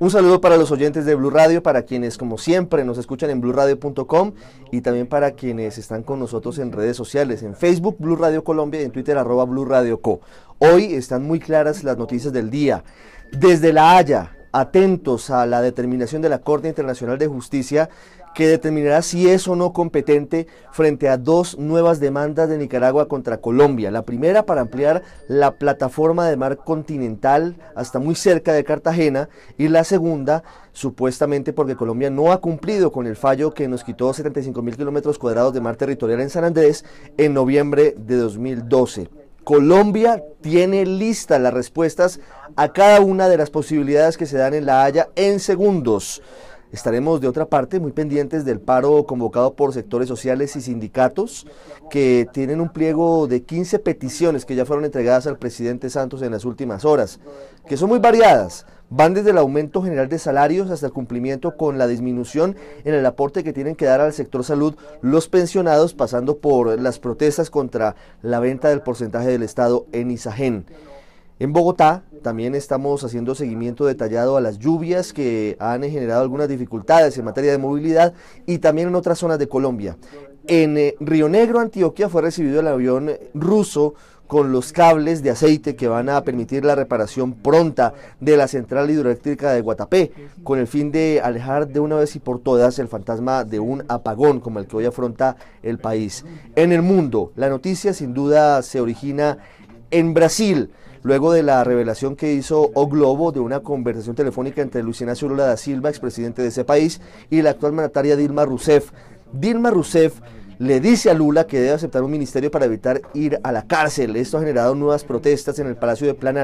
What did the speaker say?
Un saludo para los oyentes de Blue Radio, para quienes como siempre nos escuchan en blueradio.com y también para quienes están con nosotros en redes sociales, en Facebook Blue Radio Colombia y en Twitter arroba Blue Radio Co. Hoy están muy claras las noticias del día. Desde La Haya, atentos a la determinación de la Corte Internacional de Justicia que determinará si es o no competente frente a dos nuevas demandas de Nicaragua contra Colombia. La primera para ampliar la plataforma de mar continental hasta muy cerca de Cartagena y la segunda supuestamente porque Colombia no ha cumplido con el fallo que nos quitó 75 mil kilómetros cuadrados de mar territorial en San Andrés en noviembre de 2012. Colombia tiene lista las respuestas a cada una de las posibilidades que se dan en La Haya en segundos. Estaremos de otra parte muy pendientes del paro convocado por sectores sociales y sindicatos que tienen un pliego de 15 peticiones que ya fueron entregadas al presidente Santos en las últimas horas, que son muy variadas, van desde el aumento general de salarios hasta el cumplimiento con la disminución en el aporte que tienen que dar al sector salud los pensionados, pasando por las protestas contra la venta del porcentaje del Estado en Isagen. En Bogotá también estamos haciendo seguimiento detallado a las lluvias que han generado algunas dificultades en materia de movilidad y también en otras zonas de Colombia. En eh, Río Negro, Antioquia, fue recibido el avión ruso con los cables de aceite que van a permitir la reparación pronta de la central hidroeléctrica de Guatapé, con el fin de alejar de una vez y por todas el fantasma de un apagón como el que hoy afronta el país. En el mundo, la noticia sin duda se origina en Brasil, luego de la revelación que hizo O Globo de una conversación telefónica entre Luis Inácio Lula da Silva, expresidente de ese país, y la actual mandataria Dilma Rousseff. Dilma Rousseff le dice a Lula que debe aceptar un ministerio para evitar ir a la cárcel. Esto ha generado nuevas protestas en el Palacio de Planalto.